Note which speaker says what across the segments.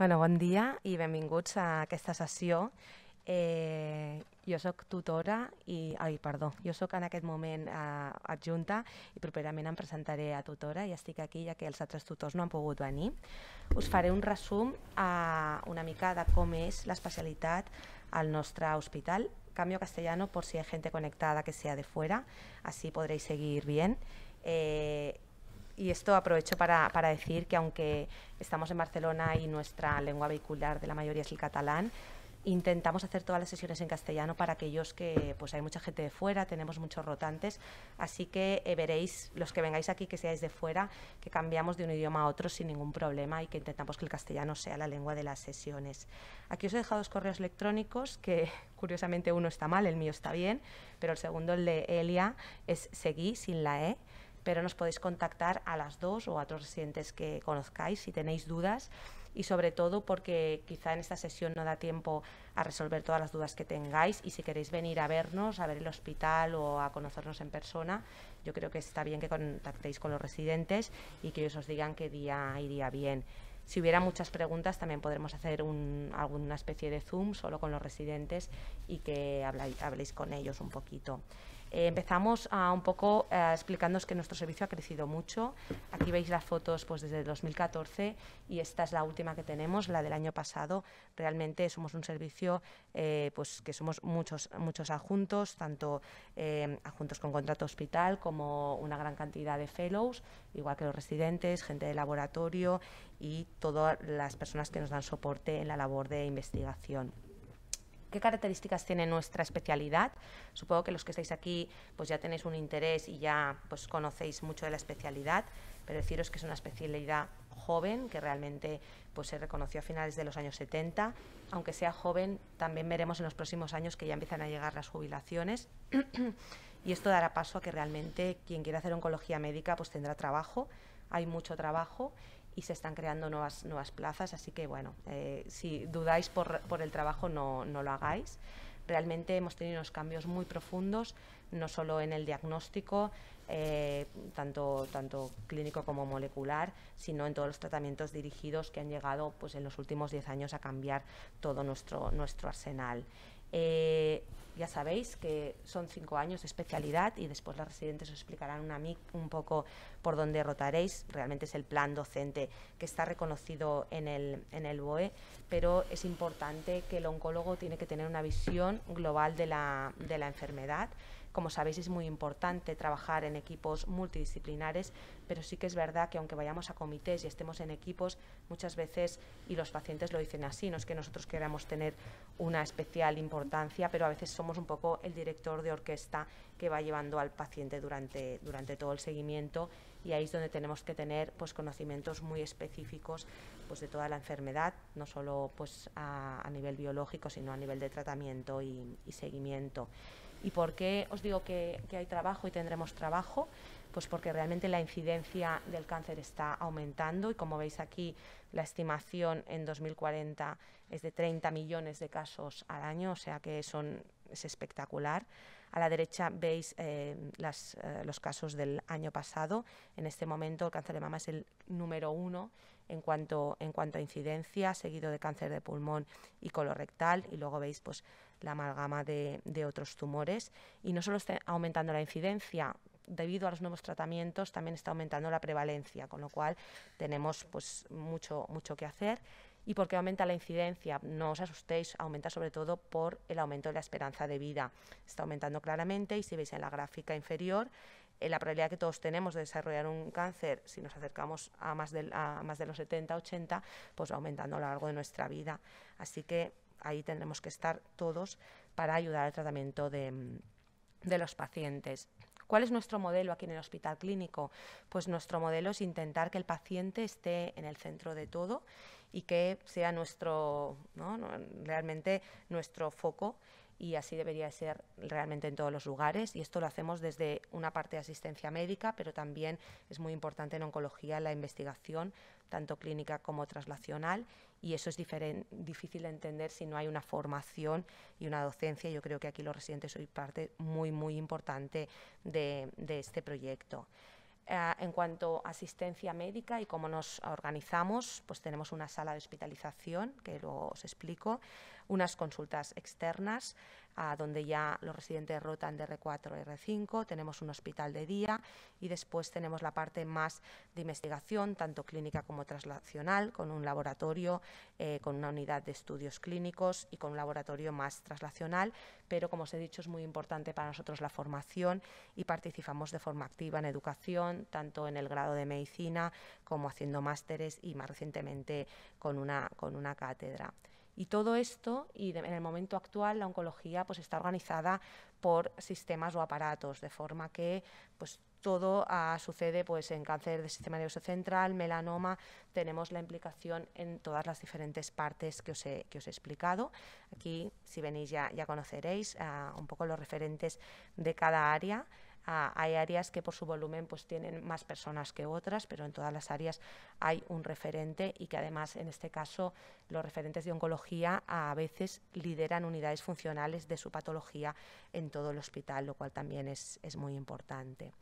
Speaker 1: Bueno, bon dia i benvinguts a aquesta sessió. Eh, jo sóc tutora i... Ai, perdó. Jo sóc en aquest moment eh, adjunta i properament em presentaré a tutora i estic aquí ja que els altres tutors no han pogut venir. Us faré un resum a eh, una mica de com és l'especialitat al nostre hospital. Cambio castellano por si hay gente conectada que sea de fuera, así podréis seguir bien. Eh, Y esto aprovecho para, decir que aunque estamos en Barcelona y nuestra lengua vehicular de la mayoría es el catalán, intentamos hacer todas las sesiones en castellano para aquellos que, pues hay mucha gente de fuera, tenemos muchos rotantes, así que eh, veréis, los que vengáis aquí, que seáis de fuera, que cambiamos de un idioma a otro sin ningún problema y que intentamos que el castellano sea la lengua de las sesiones. Aquí os he dejado dos correos electrónicos, que curiosamente uno está mal, el mío está bien, pero el segundo, el de Elia, es seguí sin la E pero nos podéis contactar a las dos o a otros residentes que conozcáis si tenéis dudas y sobre todo porque quizá en esta sesión no da tiempo a resolver todas las dudas que tengáis y si queréis venir a vernos, a ver el hospital o a conocernos en persona, yo creo que está bien que contactéis con los residentes y que ellos os digan qué día iría bien. Si hubiera muchas preguntas, también podremos hacer un, alguna especie de Zoom solo con los residentes y que habléis con ellos un poquito. Eh, empezamos un poco eh, que nuestro servicio ha crecido mucho. Aquí veis las fotos pues, desde 2014 y esta es la última que tenemos, la del año pasado. Realmente somos un servicio eh, pues, que somos muchos, muchos adjuntos, tanto adjuntos con contrato hospital como una gran cantidad de fellows, igual que los residentes, gente de laboratorio y todas las personas que nos dan soporte en la labor de investigación qué características tiene nuestra especialidad. Supongo que los que estáis aquí pues ya tenéis un interés y ya pues conocéis mucho de la especialidad, pero deciros que es una especialidad joven que realmente pues se reconoció a finales de los años 70. Aunque sea joven, también veremos en los próximos años que ya empiezan a llegar las jubilaciones. y esto dará paso a que realmente quien quiera hacer oncología médica pues tendrá trabajo, hay mucho trabajo y se están creando nuevas, nuevas plazas, así que bueno, eh, si dudáis por, el trabajo no, lo hagáis. Realmente hemos tenido unos cambios muy profundos, no solo en el diagnóstico, eh, tanto, tanto clínico como molecular, sino en todos los tratamientos dirigidos que han llegado pues, en los últimos 10 años a cambiar todo nuestro, nuestro arsenal. Eh, ya sabéis que son cinco años de especialidad y después las residentes os explicarán un poco por dónde rotaréis. Realmente es el plan docente que está reconocido en el, en el BOE, pero es importante que el oncólogo tiene que tener una visión global de la, de la enfermedad como sabéis, es muy importante trabajar en equipos multidisciplinares, pero sí que es verdad que aunque vayamos a comités y estemos en equipos, muchas veces, y los pacientes lo dicen así, no es que nosotros queramos tener una especial importancia, pero a veces somos un poco el director de orquesta que va llevando al paciente durante, todo el seguimiento y ahí es donde tenemos que tener pues, conocimientos muy específicos pues, de toda la enfermedad no solo pues a, nivel biológico sino a nivel de tratamiento y seguimiento ¿Y por qué os digo que, hay trabajo y tendremos trabajo? Pues porque realmente la incidencia del cáncer está aumentando y como veis aquí la estimación en 2040 es de 30 millones de casos al año, o sea que son, es espectacular. A la derecha veis eh, eh, los casos del año pasado. En este momento el cáncer de mama es el número uno en cuanto, en cuanto a incidencia, seguido de cáncer de pulmón y colorectal. Y luego veis pues, la amalgama de, de otros tumores. Y no solo está aumentando la incidencia, debido a los nuevos tratamientos también está aumentando la prevalencia, con lo cual tenemos pues, mucho, mucho que hacer. ¿Y por qué aumenta la incidencia? No os asustéis, aumenta sobre todo por el aumento de la esperanza de vida. Está aumentando claramente y si veis en la gráfica inferior, la probabilidad que todos tenemos de desarrollar un cáncer, si nos acercamos a más, de, los 70, 80, pues va aumentando a lo largo de nuestra vida. Así que ahí tendremos que estar todos para ayudar al tratamiento de, de los pacientes. ¿Cuál es nuestro modelo aquí en el hospital clínico? Pues nuestro modelo es intentar que el paciente esté en el centro de todo y que sea nuestro, realmente nuestro foco y así debería ser realmente en todos los lugares. Y esto lo hacemos desde una parte de asistencia médica, pero también es muy importante en oncología la investigación, tanto clínica como traslacional, y eso es difícil de entender si no hay una formación y una docencia. Yo creo que aquí los residentes soy parte muy, muy importante de este proyecto. Eh, en cuanto a asistencia médica y cómo nos organizamos, pues tenemos una sala de hospitalización, que luego os explico, unas consultas externas donde ya los residentes rotan de R4 a R5, tenemos un hospital de día y después tenemos la parte más de investigación, tanto clínica como traslacional, con un laboratorio, eh, con una unidad de estudios clínicos y con un laboratorio más traslacional, pero como os he dicho es muy importante para nosotros la formación y participamos de forma activa en educación, tanto en el grado de medicina como haciendo másteres y más recientemente con con una cátedra. Y todo esto, y en el momento actual, la oncología pues, está organizada por sistemas o aparatos, de forma que pues, todo ah, sucede pues, en cáncer de sistema nervioso central, melanoma, tenemos la implicación en todas las diferentes partes que os he, explicado. Aquí, si venís, ya, ya conoceréis ah, un poco los referentes de cada área hay áreas que por su volumen pues, tienen más personas que otras, pero en todas las áreas hay un referente y que además en este caso los referentes de oncología a veces lideran unidades funcionales de su patología en todo el hospital, lo cual también es muy importante.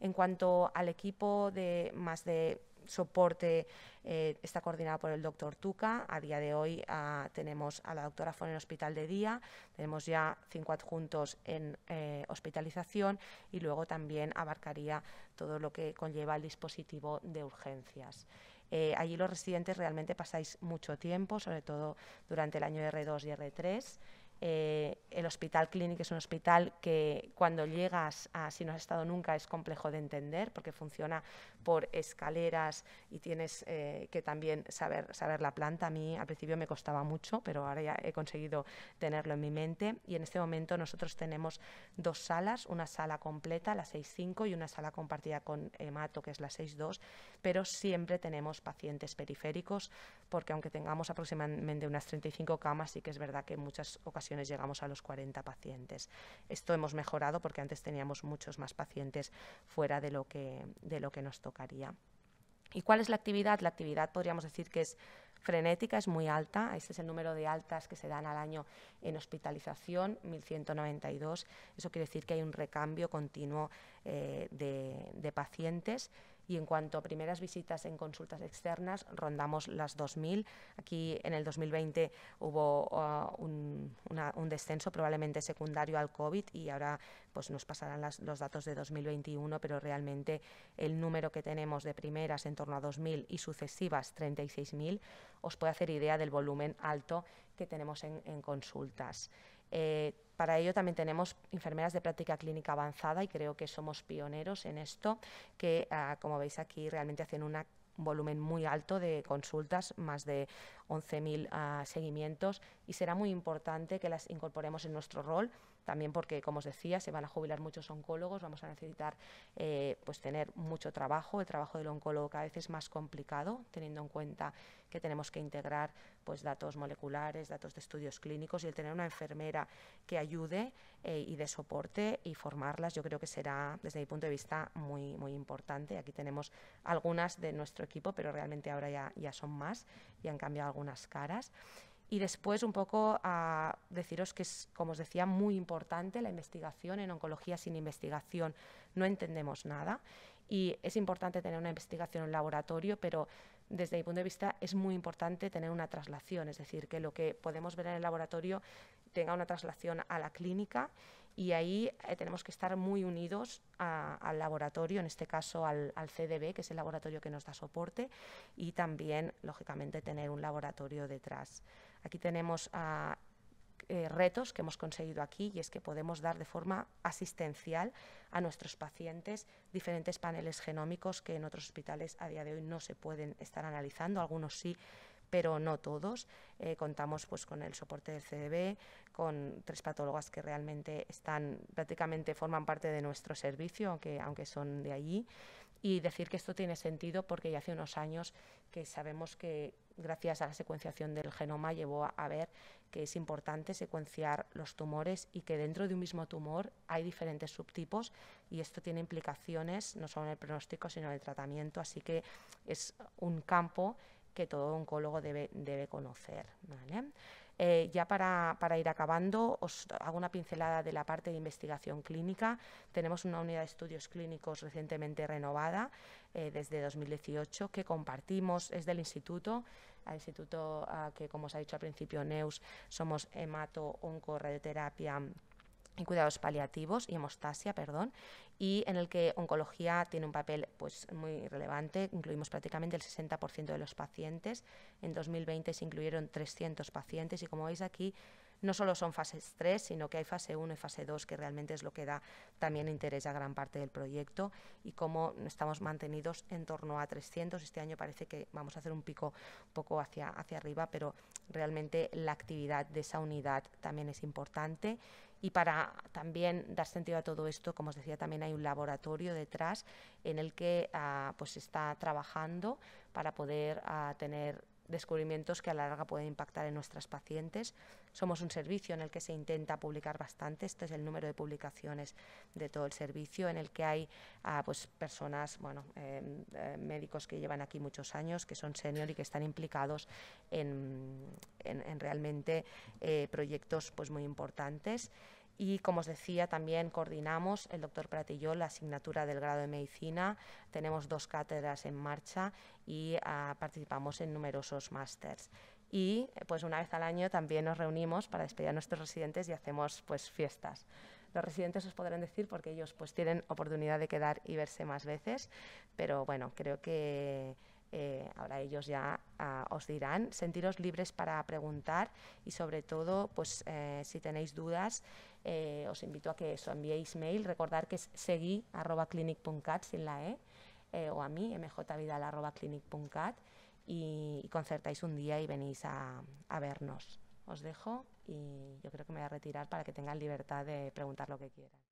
Speaker 1: En cuanto al equipo de más de soporte eh, está coordinado por el doctor Tuca. A día de hoy ah, tenemos a la doctora Fon en hospital de día, tenemos ya cinco adjuntos en eh, hospitalización y luego también abarcaría todo lo que conlleva el dispositivo de urgencias. Eh, allí los residentes realmente pasáis mucho tiempo, sobre todo durante el año R2 y R3. Eh, el Hospital clínico es un hospital que cuando llegas a, si no has estado nunca, es complejo de entender porque funciona por escaleras y tienes eh, que también saber, saber la planta. A mí al principio me costaba mucho, pero ahora ya he conseguido tenerlo en mi mente. Y en este momento nosotros tenemos dos salas, una sala completa, la 6.5, y una sala compartida con Emato que es la 6.2, pero siempre tenemos pacientes periféricos, porque aunque tengamos aproximadamente unas 35 camas, sí que es verdad que en muchas ocasiones llegamos a los 40 pacientes. Esto hemos mejorado porque antes teníamos muchos más pacientes fuera de lo que, de lo que nos tocaba. ¿Y cuál es la actividad? La actividad podríamos decir que es frenética, es muy alta. Este es el número de altas que se dan al año en hospitalización, 1.192. Eso quiere decir que hay un recambio continuo eh, de pacientes y en cuanto a primeras visitas en consultas externas, rondamos las 2.000. Aquí en el 2020 hubo ah, un, descenso probablemente secundario al COVID y ahora pues, nos pasarán los datos de 2021, pero realmente el número que tenemos de primeras en torno a 2.000 y sucesivas 36.000 os puede hacer idea del volumen alto que tenemos en consultas. Eh, para ello también tenemos enfermeras de práctica clínica avanzada y creo que somos pioneros en esto, que ah, como veis aquí realmente hacen un volumen muy alto de consultas, más de 11.000 ah, seguimientos, y será muy importante que las incorporemos en nuestro rol también porque, como os decía, se van a jubilar muchos oncólogos, vamos a necesitar eh, pues tener mucho trabajo, el trabajo del oncólogo cada vez es más complicado, teniendo en cuenta que tenemos que integrar pues datos moleculares, datos de estudios clínicos y el tener una enfermera que ayude eh, y de soporte y formarlas, yo creo que será, desde mi punto de vista, muy, muy importante. Aquí tenemos algunas de nuestro equipo, pero realmente ahora ya, ya son más y han cambiado algunas caras. Y después un poco a deciros que es, como os decía, muy importante la investigación. En oncología sin investigación no entendemos nada y es importante tener una investigación en laboratorio, pero desde mi punto de vista es muy importante tener una traslación, es decir, que lo que podemos ver en el laboratorio tenga una traslación a la clínica y ahí eh, tenemos que estar muy unidos al laboratorio, en este caso al, CDB, que es el laboratorio que nos da soporte, y también, lógicamente, tener un laboratorio detrás. Aquí tenemos ah, eh, retos que hemos conseguido aquí y es que podemos dar de forma asistencial a nuestros pacientes diferentes paneles genómicos que en otros hospitales a día de hoy no se pueden estar analizando, algunos sí, pero no todos. Eh, contamos pues, con el soporte del CDB, con tres patólogas que realmente están, prácticamente forman parte de nuestro servicio, aunque, aunque son de allí. Y decir que esto tiene sentido porque ya hace unos años que sabemos que gracias a la secuenciación del genoma llevó a ver que es importante secuenciar los tumores y que dentro de un mismo tumor hay diferentes subtipos y esto tiene implicaciones no solo en el pronóstico sino en el tratamiento. Así que es un campo que todo oncólogo debe, conocer. Eh, ya para, ir acabando, os hago una pincelada de la parte de investigación clínica. Tenemos una unidad de estudios clínicos recientemente renovada eh, desde 2018 que compartimos, es del instituto, al instituto ah, que, como os ha dicho al principio, NEUS, somos hemato radioterapia y cuidados paliativos y hemostasia, perdón, y en el que oncología tiene un papel pues, muy relevante. Incluimos prácticamente el 60% de los pacientes. En 2020 se incluyeron 300 pacientes y como veis aquí, no solo son fases 3, sino que hay fase 1 y fase 2, que realmente es lo que da también interés a gran parte del proyecto y cómo estamos mantenidos en torno a 300. Este año parece que vamos a hacer un pico un poco hacia, hacia arriba, pero realmente la actividad de esa unidad también es importante y para también dar sentido a todo esto, como os decía, también hay un laboratorio detrás en el que ah, se pues está trabajando para poder ah, tener descubrimientos que a la larga pueden impactar en nuestras pacientes. Somos un servicio en el que se intenta publicar bastante, este es el número de publicaciones de todo el servicio, en el que hay ah, pues personas, em, eh, médicos que llevan aquí muchos años, que son senior y que están implicados en, realmente eh, proyectos pues, muy importantes. Y, como os decía, también coordinamos el doctor Prat y yo la asignatura del grado de medicina. Tenemos dos cátedras en marcha y ah, participamos en numerosos másters. Y pues una vez al año también nos reunimos para despedir a nuestros residentes y hacemos pues fiestas. Los residentes os podrán decir porque ellos pues tienen oportunidad de quedar y verse más veces, pero bueno, creo que eh, ahora ellos ya ah, os dirán. Sentiros libres para preguntar y sobre todo, pues eh, si tenéis dudas, eh, os invito a que eso, enviéis mail. Recordar que es clinic.cat sin la E o a mí, mjvidal.clinic.cat y, concertáis un día y venís a vernos. Os dejo y yo creo que me voy a retirar para que tengan libertad de preguntar lo que quieran.